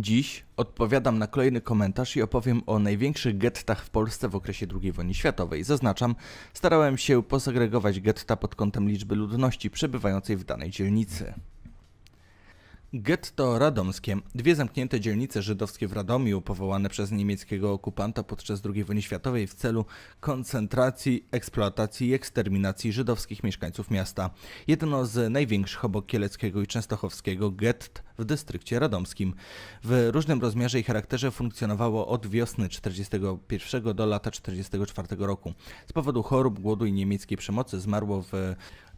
Dziś odpowiadam na kolejny komentarz i opowiem o największych gettach w Polsce w okresie II wojny światowej. Zaznaczam, starałem się posegregować getta pod kątem liczby ludności przebywającej w danej dzielnicy. Getto radomskie, dwie zamknięte dzielnice żydowskie w Radomiu, powołane przez niemieckiego okupanta podczas II wojny światowej w celu koncentracji, eksploatacji i eksterminacji żydowskich mieszkańców miasta. Jedno z największych obok kieleckiego i częstochowskiego gett w dystrykcie radomskim. W różnym rozmiarze i charakterze funkcjonowało od wiosny 1941 do lata 1944 roku. Z powodu chorób, głodu i niemieckiej przemocy zmarło w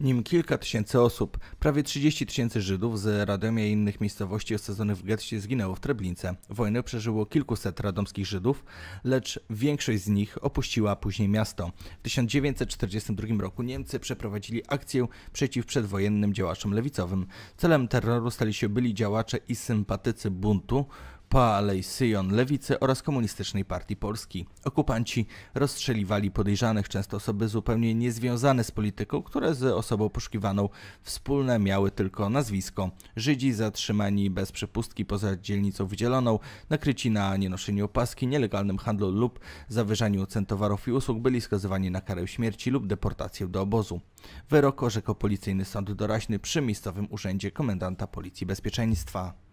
nim kilka tysięcy osób. Prawie 30 tysięcy Żydów z Radomia i innych miejscowości osadzonych w getcie zginęło w Treblince. Wojnę przeżyło kilkuset radomskich Żydów, lecz większość z nich opuściła później miasto. W 1942 roku Niemcy przeprowadzili akcję przeciw przedwojennym działaczom lewicowym. Celem terroru stali się byli działacze działacze i sympatycy buntu, Palej Syjon Lewicy oraz Komunistycznej Partii Polski. Okupanci rozstrzeliwali podejrzanych, często osoby zupełnie niezwiązane z polityką, które z osobą poszukiwaną wspólne miały tylko nazwisko. Żydzi zatrzymani bez przepustki poza dzielnicą wydzieloną, nakryci na nienoszeniu opaski, nielegalnym handlu lub zawyżaniu cen towarów i usług byli skazywani na karę śmierci lub deportację do obozu. Wyrok orzekł policyjny sąd doraźny przy miejscowym urzędzie komendanta Policji Bezpieczeństwa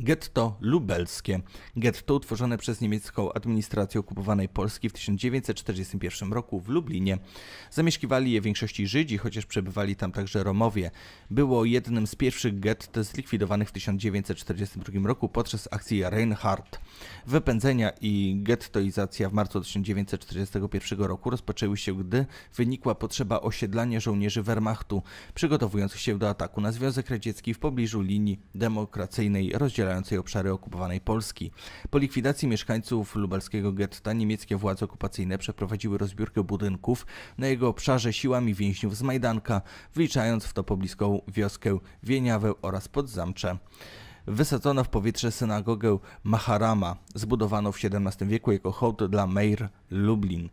getto lubelskie. Getto utworzone przez niemiecką administrację okupowanej Polski w 1941 roku w Lublinie. Zamieszkiwali je w większości Żydzi, chociaż przebywali tam także Romowie. Było jednym z pierwszych gett zlikwidowanych w 1942 roku podczas akcji Reinhardt. Wypędzenia i gettoizacja w marcu 1941 roku rozpoczęły się, gdy wynikła potrzeba osiedlania żołnierzy Wehrmachtu przygotowujących się do ataku na Związek Radziecki w pobliżu linii demokracyjnej rozdzielenia obszary okupowanej Polski. Po likwidacji mieszkańców lubelskiego getta niemieckie władze okupacyjne przeprowadziły rozbiórkę budynków na jego obszarze siłami więźniów z Majdanka, wliczając w to pobliską wioskę Wieniawę oraz Podzamcze wysadzono w powietrze synagogę Maharama, zbudowaną w XVII wieku jako hołd dla Meir Lublin.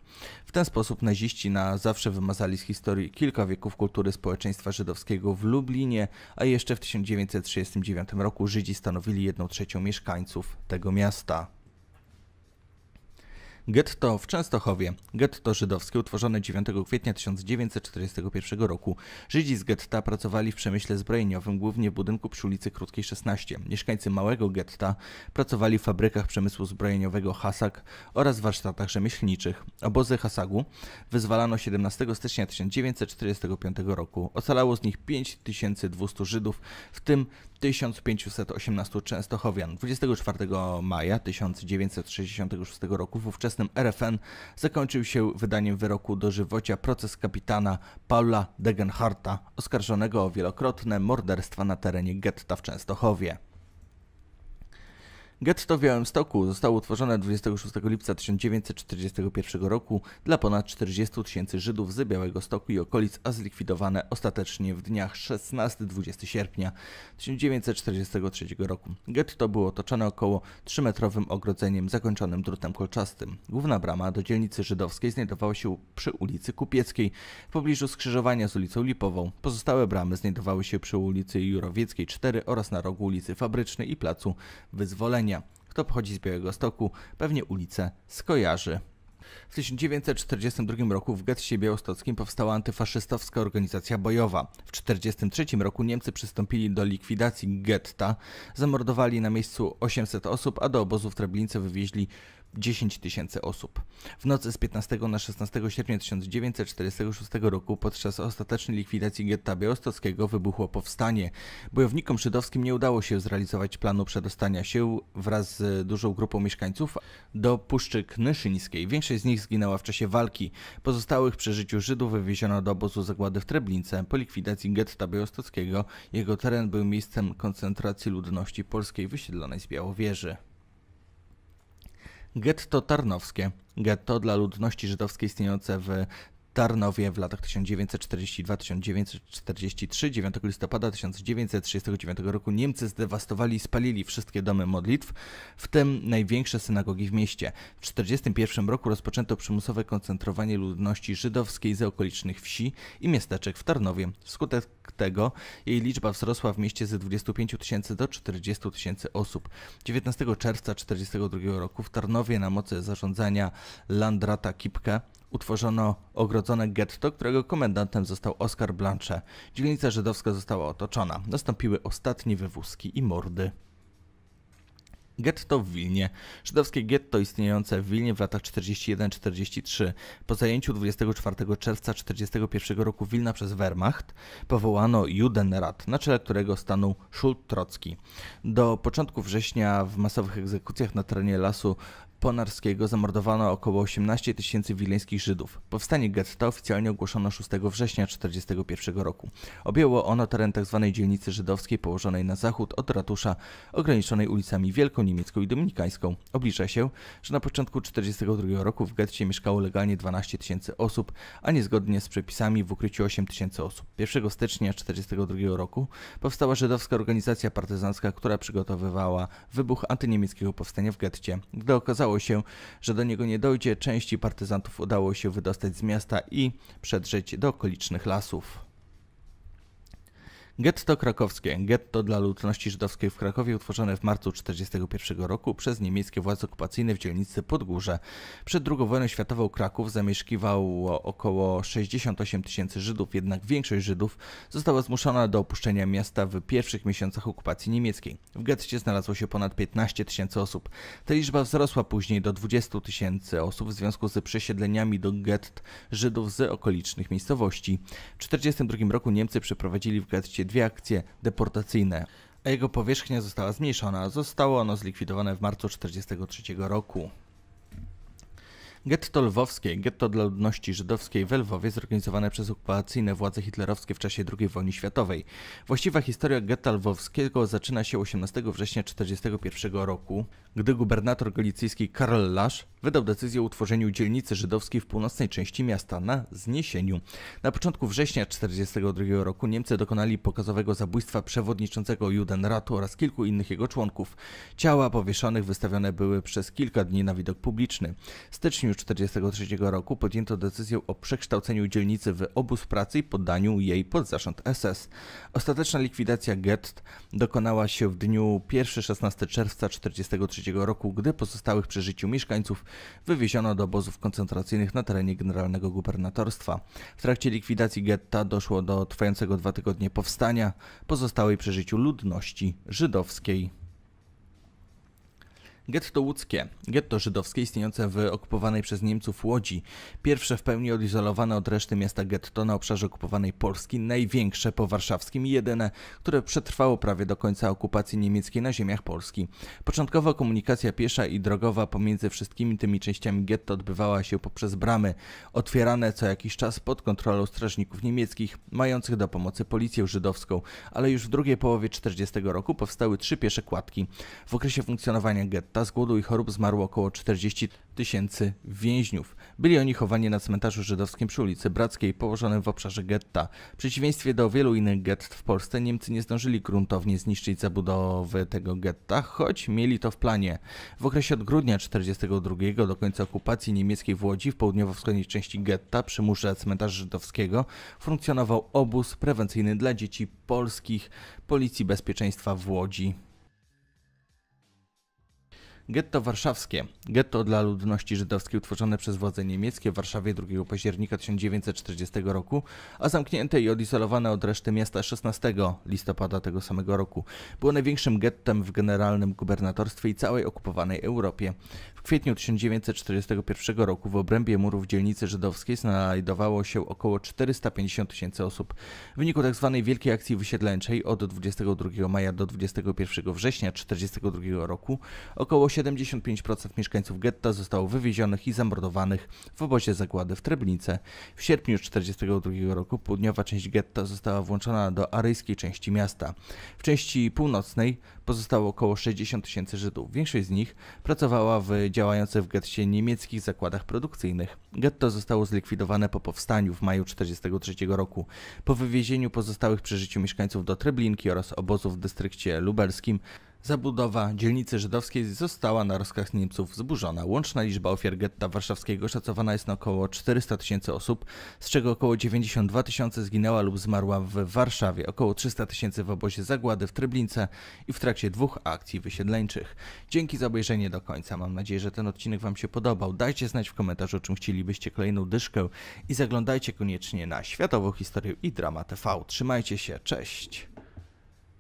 W ten sposób naziści na zawsze wymazali z historii kilka wieków kultury społeczeństwa żydowskiego w Lublinie, a jeszcze w 1939 roku Żydzi stanowili jedną trzecią mieszkańców tego miasta. Getto w Częstochowie. Getto żydowskie utworzone 9 kwietnia 1941 roku. Żydzi z getta pracowali w przemyśle zbrojeniowym, głównie w budynku przy ulicy Krótkiej 16. Mieszkańcy małego getta pracowali w fabrykach przemysłu zbrojeniowego Hasak oraz warsztatach rzemieślniczych. Obozy Hasagu wyzwalano 17 stycznia 1945 roku. Ocalało z nich 5200 Żydów, w tym 1518 Częstochowian. 24 maja 1966 roku wówczas ówczesnym RFN zakończył się wydaniem wyroku dożywocia proces kapitana Paula Degenharta, oskarżonego o wielokrotne morderstwa na terenie getta w Częstochowie. Getto w Białymstoku zostało utworzone 26 lipca 1941 roku dla ponad 40 tysięcy Żydów z Białego Stoku i okolic, a zlikwidowane ostatecznie w dniach 16-20 sierpnia 1943 roku. Getto było otoczone około 3-metrowym ogrodzeniem zakończonym drutem kolczastym. Główna brama do dzielnicy żydowskiej znajdowała się przy ulicy Kupieckiej, w pobliżu skrzyżowania z ulicą Lipową. Pozostałe bramy znajdowały się przy ulicy Jurowieckiej 4 oraz na rogu ulicy Fabrycznej i placu Wyzwolenia. Kto pochodzi z Białego Stoku, pewnie ulicę skojarzy. W 1942 roku w getcie białostockim powstała antyfaszystowska organizacja bojowa. W 1943 roku Niemcy przystąpili do likwidacji getta, zamordowali na miejscu 800 osób, a do obozów Treblince wywieźli 10 tysięcy osób. W nocy z 15 na 16 sierpnia 1946 roku podczas ostatecznej likwidacji getta białostockiego wybuchło powstanie. Bojownikom żydowskim nie udało się zrealizować planu przedostania się wraz z dużą grupą mieszkańców do Puszczy Knyszyńskiej. Większość z nich zginęła w czasie walki. Pozostałych przy życiu Żydów wywieziono do obozu zagłady w Treblince. Po likwidacji getta białostockiego jego teren był miejscem koncentracji ludności polskiej wysiedlonej z Białowieży. Getto Tarnowskie. Getto dla ludności żydowskiej istniejące w Tarnowie w latach 1942-1943, 9 listopada 1939 roku Niemcy zdewastowali i spalili wszystkie domy modlitw, w tym największe synagogi w mieście. W 1941 roku rozpoczęto przymusowe koncentrowanie ludności żydowskiej ze okolicznych wsi i miasteczek w Tarnowie. Wskutek tego jej liczba wzrosła w mieście z 25 tysięcy do 40 tysięcy osób. 19 czerwca 1942 roku w Tarnowie na mocy zarządzania Landrata Kipke utworzono ogrodzone getto, którego komendantem został Oskar Blanche. Dzielnica żydowska została otoczona. Nastąpiły ostatnie wywózki i mordy. Getto w Wilnie. Żydowskie getto istniejące w Wilnie w latach 41-43. Po zajęciu 24 czerwca 1941 roku Wilna przez Wehrmacht powołano Judenrat, na czele którego stanął Szult Trocki. Do początku września w masowych egzekucjach na terenie lasu Ponarskiego zamordowano około 18 tysięcy wileńskich Żydów. Powstanie getta oficjalnie ogłoszono 6 września 1941 roku. Objęło ono teren tzw. Tak dzielnicy żydowskiej położonej na zachód od ratusza, ograniczonej ulicami Wielką Niemiecką i Dominikańską. Oblicza się, że na początku 1942 roku w getcie mieszkało legalnie 12 tysięcy osób, a niezgodnie z przepisami w ukryciu 8 tysięcy osób. 1 stycznia 1942 roku powstała żydowska organizacja partyzancka, która przygotowywała wybuch antyniemieckiego powstania w getcie. Gdy okazało okazało się, że do niego nie dojdzie, części partyzantów udało się wydostać z miasta i przedrzeć do okolicznych lasów. Getto krakowskie, getto dla ludności żydowskiej w Krakowie, utworzone w marcu 1941 roku przez niemieckie władze okupacyjne w dzielnicy Podgórze. Przed II wojną światową Kraków zamieszkiwało około 68 tysięcy Żydów, jednak większość Żydów została zmuszona do opuszczenia miasta w pierwszych miesiącach okupacji niemieckiej. W getcie znalazło się ponad 15 tysięcy osób. Ta liczba wzrosła później do 20 tysięcy osób w związku z przesiedleniami do gett Żydów z okolicznych miejscowości. W 1942 roku Niemcy przeprowadzili w getcie dwie akcje deportacyjne, a jego powierzchnia została zmniejszona. Zostało ono zlikwidowane w marcu 1943 roku. Getto lwowskie, getto dla ludności żydowskiej w Lwowie zorganizowane przez okupacyjne władze hitlerowskie w czasie II wojny światowej. Właściwa historia getta lwowskiego zaczyna się 18 września 1941 roku, gdy gubernator galicyjski Karl Lasz wydał decyzję o utworzeniu dzielnicy żydowskiej w północnej części miasta na zniesieniu. Na początku września 1942 roku Niemcy dokonali pokazowego zabójstwa przewodniczącego Judenratu oraz kilku innych jego członków. Ciała powieszonych wystawione były przez kilka dni na widok publiczny. W styczniu styczniu 1943 roku podjęto decyzję o przekształceniu dzielnicy w obóz pracy i poddaniu jej pod zarząd SS. Ostateczna likwidacja gett dokonała się w dniu 1-16 czerwca 1943 roku, gdy pozostałych przy życiu mieszkańców wywieziono do obozów koncentracyjnych na terenie Generalnego Gubernatorstwa. W trakcie likwidacji getta doszło do trwającego dwa tygodnie powstania pozostałej przy życiu ludności żydowskiej. Getto łódzkie, getto żydowskie istniejące w okupowanej przez Niemców Łodzi, pierwsze w pełni odizolowane od reszty miasta getto na obszarze okupowanej Polski, największe po warszawskim i jedyne, które przetrwało prawie do końca okupacji niemieckiej na ziemiach Polski. Początkowo komunikacja piesza i drogowa pomiędzy wszystkimi tymi częściami getto odbywała się poprzez bramy, otwierane co jakiś czas pod kontrolą strażników niemieckich, mających do pomocy policję żydowską, ale już w drugiej połowie 40 roku powstały trzy piesze kładki. W okresie funkcjonowania getto ta z głodu i chorób zmarło około 40 tysięcy więźniów. Byli oni chowani na cmentarzu żydowskim przy ulicy Brackiej, położonym w obszarze getta. W przeciwieństwie do wielu innych gett w Polsce, Niemcy nie zdążyli gruntownie zniszczyć zabudowy tego getta, choć mieli to w planie. W okresie od grudnia 1942 do końca okupacji niemieckiej w Łodzi, w południowo-wschodniej części getta, przy murze cmentarza żydowskiego, funkcjonował obóz prewencyjny dla dzieci polskich Policji Bezpieczeństwa w Łodzi. Getto warszawskie. Getto dla ludności żydowskiej utworzone przez władze niemieckie w Warszawie 2 października 1940 roku, a zamknięte i odizolowane od reszty miasta 16 listopada tego samego roku. Było największym gettem w generalnym gubernatorstwie i całej okupowanej Europie. W kwietniu 1941 roku w obrębie murów dzielnicy żydowskiej znajdowało się około 450 tysięcy osób. W wyniku tzw. Tak wielkiej Akcji Wysiedleńczej od 22 maja do 21 września 1942 roku około 75% mieszkańców getta zostało wywiezionych i zamordowanych w obozie zagłady w Treblince. W sierpniu 1942 roku południowa część getta została włączona do aryjskiej części miasta. W części północnej pozostało około 60 tysięcy Żydów. Większość z nich pracowała w działających w getcie niemieckich zakładach produkcyjnych. Getto zostało zlikwidowane po powstaniu w maju 1943 roku. Po wywiezieniu pozostałych przy życiu mieszkańców do Treblinki oraz obozów w dystrykcie lubelskim Zabudowa dzielnicy żydowskiej została na rozkaz Niemców zburzona. Łączna liczba ofiar getta warszawskiego szacowana jest na około 400 tysięcy osób, z czego około 92 tysiące zginęła lub zmarła w Warszawie, około 300 tysięcy w obozie zagłady w Treblince i w trakcie dwóch akcji wysiedleńczych. Dzięki za obejrzenie do końca. Mam nadzieję, że ten odcinek Wam się podobał. Dajcie znać w komentarzu, czym chcielibyście kolejną dyszkę i zaglądajcie koniecznie na Światową Historię i Drama TV. Trzymajcie się, cześć!